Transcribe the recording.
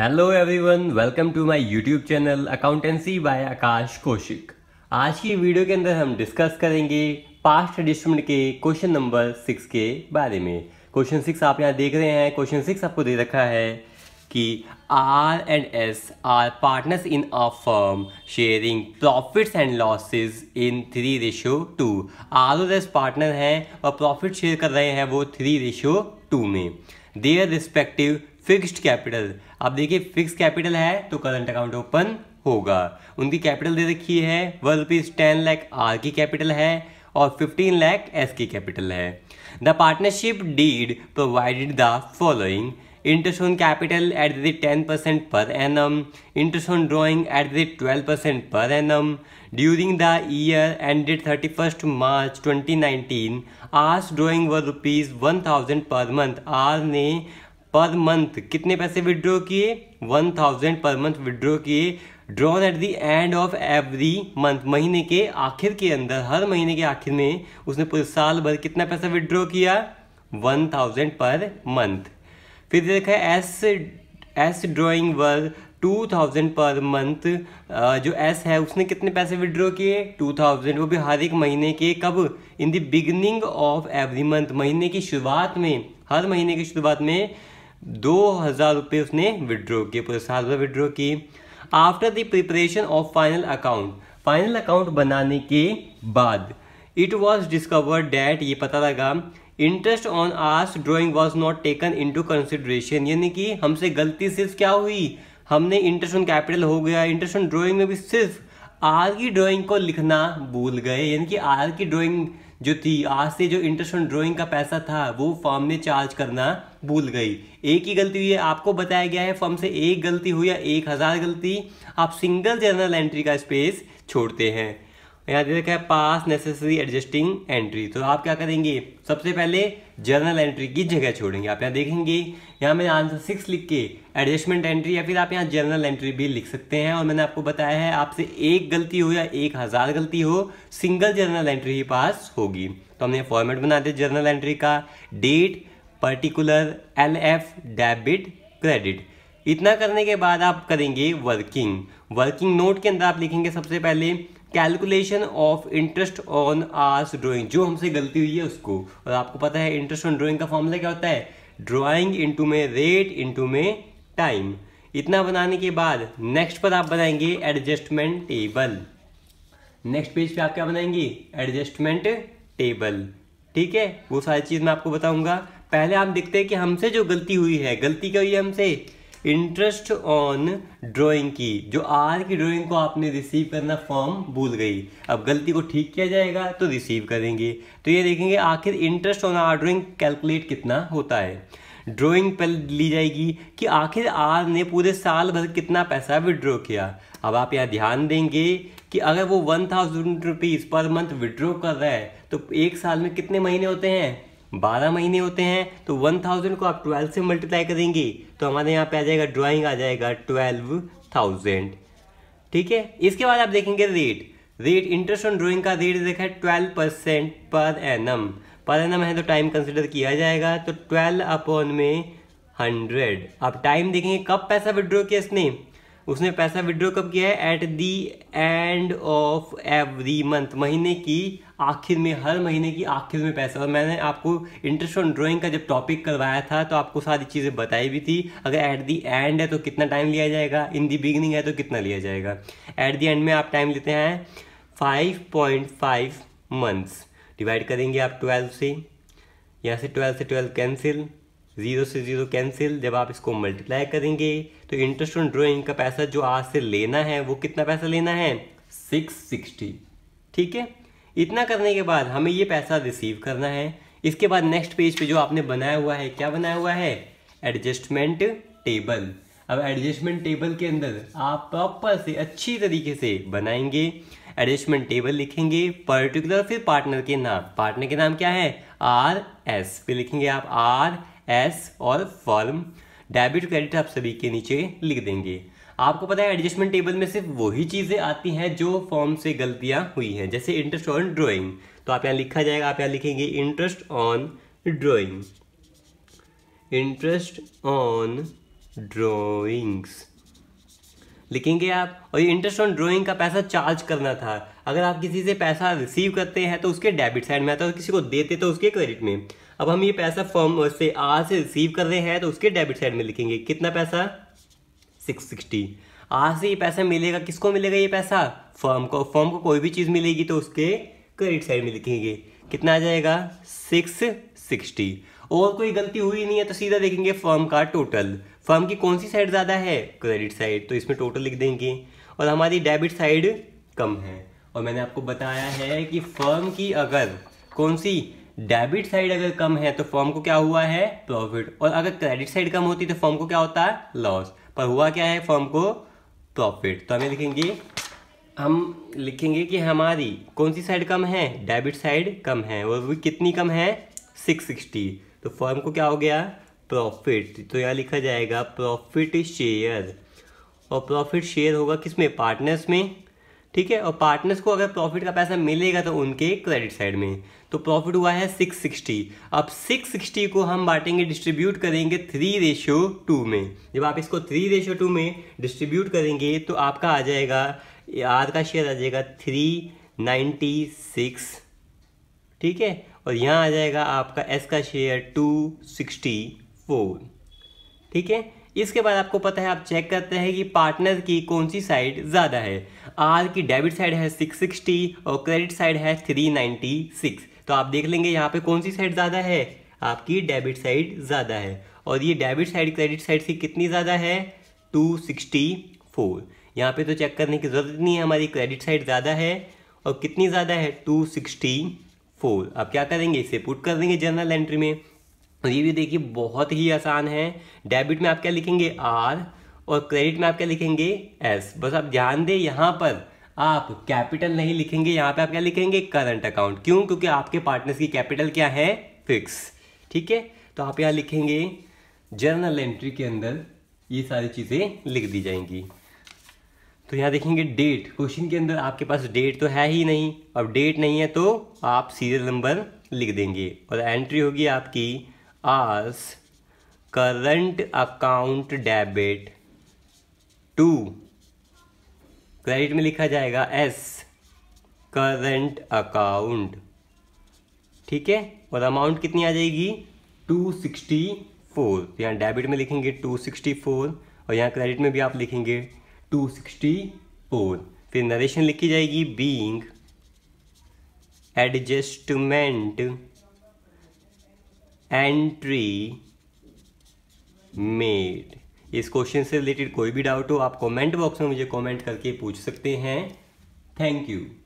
hello everyone welcome to my YouTube channel accountancy by Akash Kaushik आज की video के अंदर हम डिस्कस करेंगे पास्ट एडिशमेंट के क्वेश्चन नंबर सिक्स के बारे में क्वेश्चन सिक्स आप यहाँ देख रहे हैं क्वेश्चन सिक्स आपको दे रखा है कि R and S R partners in a firm sharing profits and losses in three ratio two R और एस पार्टनर हैं और प्रॉफिट शेयर कर रहे हैं वो थ्री रेशो टू में देयर रिस्पेक्टिव फिक्स्ड कैपिटल आप देखिए फिक्स कैपिटल है तो करंट अकाउंट ओपन होगा उनकी कैपिटल दे रखी है one rupees ten lakh R की कैपिटल है और फिफ्टीन लैख एस की कैपिटल है the partnership deed provided the following interest on capital at the ten percent per annum interest on drawing at the twelve percent per annum during the year date thirty first March twenty nineteen R's drawing were rupees one thousand per month R ने per month कितने पैसे withdraw किए one thousand per month withdraw किए drawn at the end of every month महीने के आखिर के अंदर हर महीने के आखिर में उसने पूरे साल भर कितना पैसा विड्रॉ किया वन थाउजेंड पर मंथ फिर देखा S S drawing were two thousand per month जो एस है उसने कितने पैसे विड्रॉ किए टू थाउजेंड वो भी हर एक महीने के कब in the beginning of every month महीने की शुरुआत में हर महीने की शुरुआत में दो हज़ार रुपये उसने विड्रॉ किए पूरे साल भर विड्रॉ किए after the preparation of final account final account बनाने के बाद इट वॉज डिस्कवर डैट ये पता लगा interest on R's drawing was not taken into consideration यानी कि हमसे गलती सिर्फ क्या हुई हमने इंटरेस्ट ऑन कैपिटल हो गया इंटरेस्ट ऑन ड्रॉइंग में भी सिर्फ आर की ड्रॉइंग को लिखना भूल गए यानी कि आर की ड्रॉइंग जो थी आज से जो इंटरेस्ट ऑन ड्रॉइंग का पैसा था वो फॉर्म ने चार्ज करना भूल गई एक ही गलती हुई है आपको बताया गया है फॉर्म से एक गलती हुई या एक हज़ार गलती आप सिंगल जर्नल एंट्री का स्पेस छोड़ते हैं यहाँ दे रखा है पास नेसेसरी एडजस्टिंग एंट्री तो आप क्या करेंगे सबसे पहले जर्नल एंट्री की जगह छोड़ेंगे आप यहाँ देखेंगे यहाँ मैंने आंसर सिक्स लिख के एडजस्टमेंट एंट्री या फिर आप यहाँ जर्नल एंट्री भी लिख सकते हैं और मैंने आपको बताया है आपसे एक गलती हो या एक हज़ार गलती हो सिंगल जर्नल एंट्री ही पास होगी तो हमने फॉर्मेट बना दिया जर्नल एंट्री का date particular L F debit credit इतना करने के बाद आप करेंगे वर्किंग वर्किंग नोट के अंदर आप लिखेंगे सबसे पहले calculation of interest on R's drawing जो हमसे गलती हुई है उसको और आपको पता है इंटरेस्ट ऑन ड्रॉइंग का फॉर्मूला क्या होता है ड्राइंग इंटू में रेट इंटू में टाइम इतना बनाने के बाद नेक्स्ट पर आप बनाएंगे एडजस्टमेंट टेबल नेक्स्ट पेज पे आप क्या बनाएंगे एडजस्टमेंट टेबल ठीक है वो सारी चीज़ मैं आपको बताऊंगा पहले आप देखते हैं कि हमसे जो गलती हुई है गलती क्या हुई है हमसे इंटरेस्ट ऑन ड्राइंग की जो आर की ड्राइंग को आपने रिसीव करना फॉर्म भूल गई अब गलती को ठीक किया जाएगा तो रिसीव करेंगे तो ये देखेंगे आखिर interest on R drawing calculate कितना होता है ड्राइंग पर ली जाएगी कि आखिर आर ने पूरे साल भर कितना पैसा विड्रॉ किया अब आप यहाँ ध्यान देंगे कि अगर वो one thousand rupees per month withdraw कर रहा है तो एक साल में कितने महीने होते हैं 12 महीने होते हैं तो 1000 को आप 12 से मल्टीप्लाई करेंगे तो हमारे यहाँ पे आ जाएगा ड्राइंग आ जाएगा 12000 ठीक है इसके बाद आप देखेंगे rate rate interest on drawing का रेट देखा है twelve percent per annum per annum है तो टाइम कंसिडर किया जाएगा तो ट्वेल्व अपॉन में हंड्रेड आप टाइम देखेंगे कब पैसा विड्रॉ किया इसने उसने पैसा विड्रॉ कब किया है at the end of every month महीने की आखिर में हर महीने की आखिर में पैसा और मैंने आपको इंटरेस्ट ऑन ड्राइंग का जब टॉपिक करवाया था तो आपको सारी चीज़ें बताई भी थी अगर एट दी एंड है तो कितना टाइम लिया जाएगा इन दी बिगिनिंग है तो कितना लिया जाएगा एट दी एंड में आप टाइम लेते हैं five point five months divide करेंगे आप ट्वेल्व से यहाँ से ट्वेल्व से ट्वेल्व कैंसिल ज़ीरो से ज़ीरो कैंसिल जब आप इसको मल्टीप्लाई करेंगे तो इंटरेस्ट ऑन ड्रॉइंग का पैसा जो आज से लेना है वो कितना पैसा लेना है सिक्स सिक्सटी ठीक है इतना करने के बाद हमें ये पैसा रिसीव करना है इसके बाद नेक्स्ट पेज पे जो आपने बनाया हुआ है क्या बनाया हुआ है एडजस्टमेंट टेबल अब एडजस्टमेंट टेबल के अंदर आप प्रॉपर से अच्छी तरीके से बनाएंगे एडजस्टमेंट टेबल लिखेंगे पर्टिकुलर फिर पार्टनर के नाम पार्टनर के नाम क्या है आर एस फिर लिखेंगे आप आर एस और फॉर्म डेबिट क्रेडिट आप सभी के नीचे लिख देंगे आपको पता है एडजस्टमेंट टेबल में सिर्फ वही चीज़ें आती हैं जो फॉर्म से गलतियां हुई हैं जैसे इंटरेस्ट ऑन ड्राइंग तो आप यहाँ लिखा जाएगा आप यहाँ लिखेंगे interest on drawing interest on drawings लिखेंगे आप और ये इंटरेस्ट ऑन ड्रॉइंग का पैसा चार्ज करना था अगर आप किसी से पैसा रिसीव करते हैं तो उसके डेबिट साइड में आता है किसी को देते तो उसके क्रेडिट में अब हम ये पैसा फॉर्म से आर से रिसीव कर रहे हैं तो उसके डेबिट साइड में लिखेंगे कितना पैसा सिक्स सिक्सटी आर से ये पैसा मिलेगा किसको मिलेगा ये पैसा फॉर्म को फॉर्म को कोई भी चीज़ मिलेगी तो उसके क्रेडिट साइड में लिखेंगे कितना आ जाएगा सिक्स सिक्सटी और कोई गलती हुई नहीं है तो सीधा देखेंगे फॉर्म का टोटल फर्म की कौन सी साइड ज़्यादा है क्रेडिट साइड तो इसमें टोटल लिख देंगे और हमारी डेबिट साइड कम है और मैंने आपको बताया है कि फर्म की अगर कौन सी डेबिट साइड अगर कम है तो फॉर्म को क्या हुआ है प्रॉफिट और अगर क्रेडिट साइड कम होती तो फॉर्म को क्या होता है लॉस पर हुआ क्या है फॉर्म को प्रॉफिट तो हमें लिखेंगे हम लिखेंगे कि हमारी कौन सी साइड कम है डेबिट साइड कम है और वो कितनी कम है सिक्स सिक्सटी तो फॉर्म को क्या हो गया प्रॉफिट तो यहाँ लिखा जाएगा प्रॉफिट शेयर और प्रॉफिट शेयर होगा किस में पार्टनर्स में ठीक है और पार्टनर्स को अगर प्रॉफिट का पैसा मिलेगा तो उनके क्रेडिट साइड में तो प्रॉफिट हुआ है सिक्स सिक्सटी अब सिक्स सिक्सटी को हम बांटेंगे डिस्ट्रीब्यूट करेंगे थ्री रेशो टू में जब आप इसको थ्री रेशो टू में डिस्ट्रीब्यूट करेंगे तो आपका आ जाएगा आर का शेयर आ जाएगा थ्री नाइन्टी सिक्स ठीक है और यहाँ आ जाएगा आपका एस का शेयर टू सिक्सटी फोर ठीक है इसके बाद आपको पता है आप चेक करते हैं कि पार्टनर की कौन सी साइड ज़्यादा है आर की डेबिट साइड है 660 और क्रेडिट साइड है 396 तो आप देख लेंगे यहाँ पे कौन सी साइड ज़्यादा है आपकी डेबिट साइड ज़्यादा है और ये डेबिट साइड क्रेडिट साइड से कितनी ज़्यादा है 264 यहाँ पे तो चेक करने की ज़रूरत नहीं है हमारी क्रेडिट साइड ज़्यादा है और कितनी ज़्यादा है टू आप क्या करेंगे इसे पुट कर देंगे जर्नल एंट्री में ये भी देखिए बहुत ही आसान है डेबिट में आप क्या लिखेंगे आर और क्रेडिट में आप क्या लिखेंगे एस बस आप ध्यान दें यहाँ पर आप कैपिटल नहीं लिखेंगे यहाँ पे आप क्या लिखेंगे करंट अकाउंट क्यों क्योंकि आपके पार्टनर्स की कैपिटल क्या है फिक्स ठीक है तो आप यहाँ लिखेंगे जर्नल एंट्री के अंदर ये सारी चीज़ें लिख दी जाएंगी तो यहाँ देखेंगे डेट क्वेश्चन के अंदर आपके पास डेट तो है ही नहीं अब डेट नहीं है तो आप सीरियल नंबर लिख देंगे और एंट्री होगी आपकी as current account debit to credit में लिखा जाएगा एस करंट अकाउंट ठीक है और अमाउंट कितनी आ जाएगी 264 तो यहाँ डेबिट में लिखेंगे 264 और यहाँ क्रेडिट में भी आप लिखेंगे 264 फिर नरेशन लिखी जाएगी बीइंग एडजस्टमेंट एंट्री मेड इस क्वेश्चन से रिलेटेड कोई भी डाउट हो आप कमेंट बॉक्स में मुझे कमेंट करके पूछ सकते हैं थैंक यू